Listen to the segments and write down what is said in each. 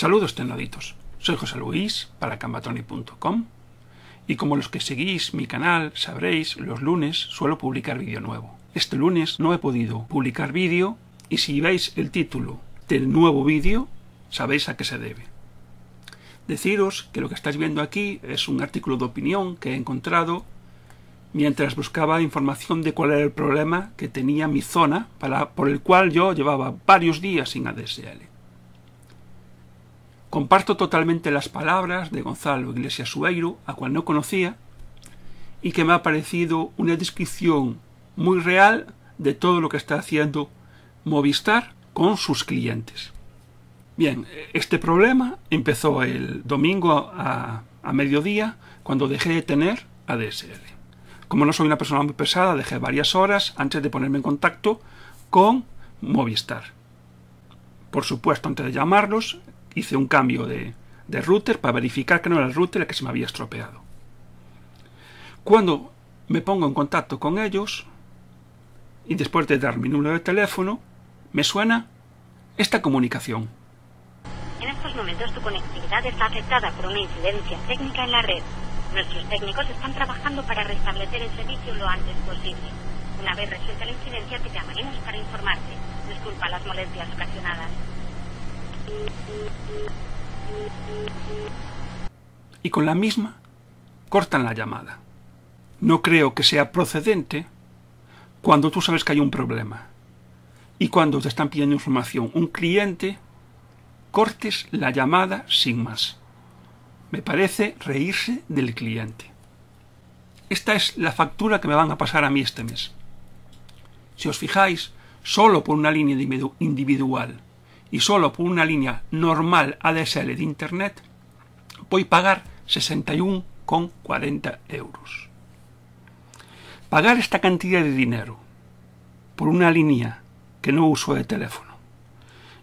Saludos tenaditos, soy José Luis para Cambatroni.com y como los que seguís mi canal sabréis, los lunes suelo publicar vídeo nuevo. Este lunes no he podido publicar vídeo y si veis el título del nuevo vídeo sabéis a qué se debe. Deciros que lo que estáis viendo aquí es un artículo de opinión que he encontrado mientras buscaba información de cuál era el problema que tenía mi zona para, por el cual yo llevaba varios días sin ADSL. Comparto totalmente las palabras de Gonzalo Iglesias Sueiro, a cual no conocía, y que me ha parecido una descripción muy real de todo lo que está haciendo Movistar con sus clientes. Bien, este problema empezó el domingo a, a mediodía cuando dejé de tener ADSL. Como no soy una persona muy pesada, dejé varias horas antes de ponerme en contacto con Movistar. Por supuesto, antes de llamarlos, hice un cambio de, router para verificar que no era el router el que se me había estropeado. Cuando me pongo en contacto con ellos y después de dar mi número de teléfono, me suena esta comunicación. En estos momentos tu conectividad está afectada por una incidencia técnica en la red. Nuestros técnicos están trabajando para restablecer el servicio lo antes posible. Una vez resuelta la incidencia te llamaremos para informarte. Disculpa las molestias ocasionadas. Y con la misma cortan la llamada. No creo que sea procedente cuando tú sabes que hay un problema. Y cuando te están pidiendo información un cliente, cortes la llamada sin más. Me parece reírse del cliente. Esta es la factura que me van a pasar a mí este mes. Si os fijáis, solo por una línea individual y solo por una línea normal ADSL de Internet voy a pagar 61,40 euros. Pagar esta cantidad de dinero por una línea que no uso de teléfono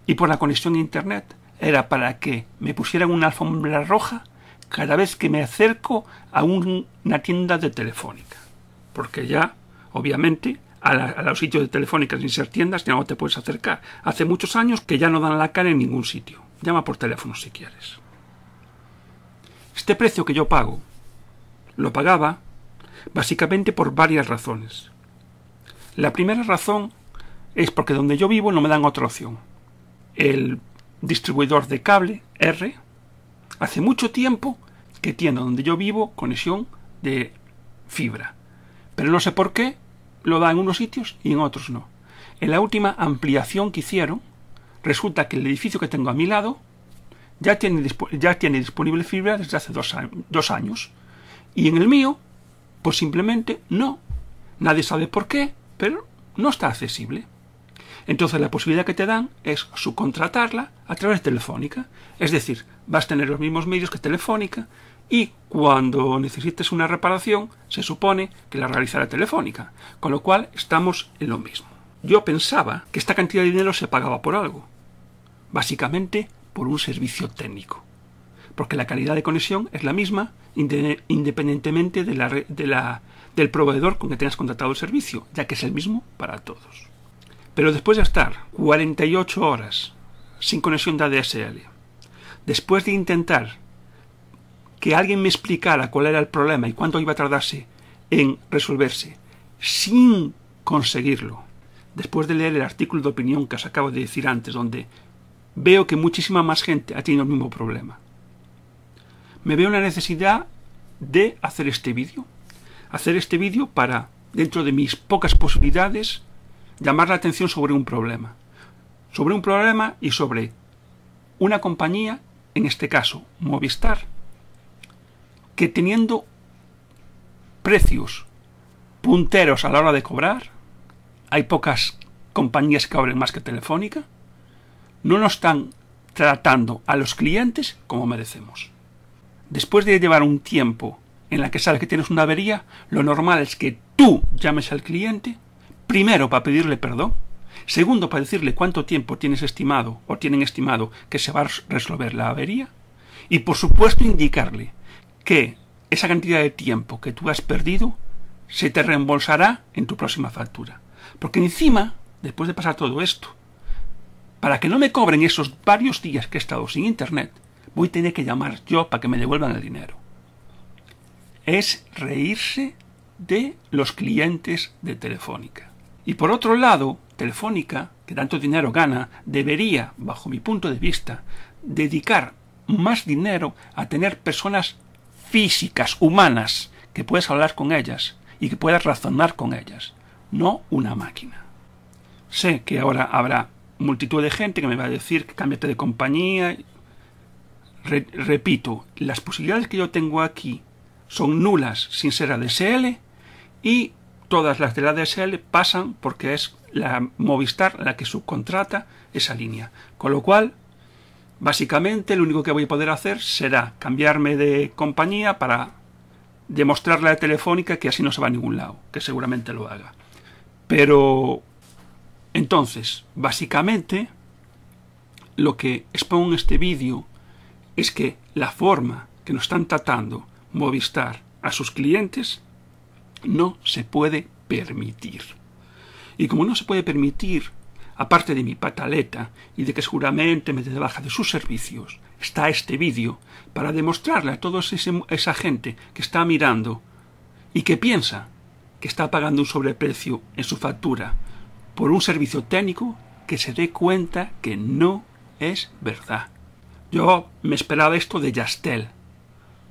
y por la conexión a Internet era para que me pusieran una alfombra roja cada vez que me acerco a una tienda de telefónica. Porque ya, obviamente, a, los sitios de telefónicas sin ser tiendas ya no te puedes acercar. Hace muchos años que ya no dan la cara en ningún sitio. Llama por teléfono si quieres. Este precio que yo pago lo pagaba básicamente por varias razones. La primera razón es porque donde yo vivo no me dan otra opción. El distribuidor de cable, R, hace mucho tiempo que tiene donde yo vivo conexión de fibra. Pero no sé por qué, lo da en unos sitios y en otros no. En la última ampliación que hicieron, resulta que el edificio que tengo a mi lado ya tiene, ya tiene disponible fibra desde hace dos, dos años. Y en el mío, pues simplemente no. Nadie sabe por qué, pero no está accesible. Entonces la posibilidad que te dan es subcontratarla a través de telefónica. Es decir, vas a tener los mismos medios que telefónica, y cuando necesites una reparación se supone que la realizará Telefónica, con lo cual estamos en lo mismo. Yo pensaba que esta cantidad de dinero se pagaba por algo, básicamente por un servicio técnico, porque la calidad de conexión es la misma independientemente de del proveedor con que tengas contratado el servicio, ya que es el mismo para todos. Pero después de estar 48 horas sin conexión de ADSL, después de intentar que alguien me explicara cuál era el problema y cuánto iba a tardarse en resolverse, sin conseguirlo. Después de leer el artículo de opinión que os acabo de decir antes, donde veo que muchísima más gente ha tenido el mismo problema, me veo la necesidad de hacer este vídeo. Hacer este vídeo para, dentro de mis pocas posibilidades, llamar la atención sobre un problema. Sobre un problema y sobre una compañía, en este caso Movistar, que teniendo precios punteros a la hora de cobrar, hay pocas compañías que abren más que Telefónica, no nos están tratando a los clientes como merecemos. Después de llevar un tiempo en la que sabes que tienes una avería, lo normal es que tú llames al cliente, primero para pedirle perdón, segundo para decirle cuánto tiempo tienes estimado o tienen estimado que se va a resolver la avería, y por supuesto indicarle que esa cantidad de tiempo que tú has perdido se te reembolsará en tu próxima factura. Porque encima, después de pasar todo esto, para que no me cobren esos varios días que he estado sin internet, voy a tener que llamar yo para que me devuelvan el dinero. Es reírse de los clientes de Telefónica. Y por otro lado, Telefónica, que tanto dinero gana, debería, bajo mi punto de vista, dedicar más dinero a tener personas físicas, humanas, que puedes hablar con ellas y que puedas razonar con ellas, no una máquina. Sé que ahora habrá multitud de gente que me va a decir que cámbiate de compañía. repito, las posibilidades que yo tengo aquí son nulas sin ser ADSL y todas las de la ADSL pasan porque es la Movistar la que subcontrata esa línea. Con lo cual, Básicamente lo único que voy a poder hacer será cambiarme de compañía para demostrarle a Telefónica que así no se va a ningún lado, que seguramente lo haga. Pero entonces, básicamente lo que expongo en este vídeo es que la forma que nos están tratando Movistar a sus clientes no se puede permitir. Y como no se puede permitir aparte de mi pataleta y de que seguramente me dé de de sus servicios, está este vídeo para demostrarle a toda esa gente que está mirando y que piensa que está pagando un sobreprecio en su factura por un servicio técnico que se dé cuenta que no es verdad. Yo me esperaba esto de Yastel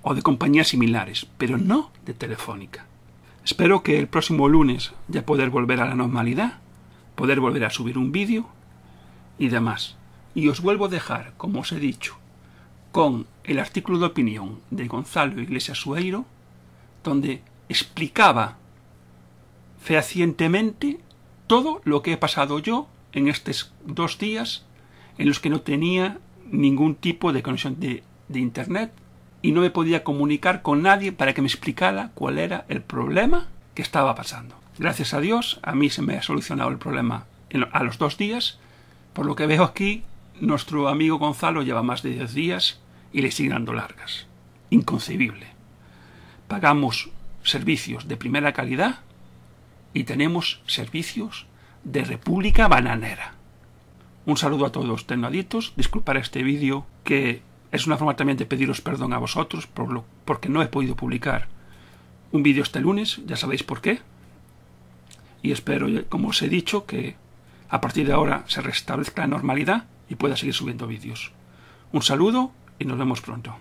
o de compañías similares, pero no de Telefónica. Espero que el próximo lunes ya poder volver a la normalidad poder volver a subir un vídeo y demás. Y os vuelvo a dejar, como os he dicho, con el artículo de opinión de Gonzalo Iglesias Sueiro, donde explicaba fehacientemente todo lo que he pasado yo en estos dos días en los que no tenía ningún tipo de conexión de, de Internet y no me podía comunicar con nadie para que me explicara cuál era el problema que estaba pasando. Gracias a Dios, a mí se me ha solucionado el problema a los dos días. Por lo que veo aquí, nuestro amigo Gonzalo lleva más de 10 días y le sigue dando largas. Inconcebible. Pagamos servicios de primera calidad y tenemos servicios de República Bananera. Un saludo a todos, ternaditos. Disculpar este vídeo que es una forma también de pediros perdón a vosotros por lo, porque no he podido publicar un vídeo este lunes, ya sabéis por qué y espero, como os he dicho, que a partir de ahora se restablezca la normalidad y pueda seguir subiendo vídeos. Un saludo y nos vemos pronto.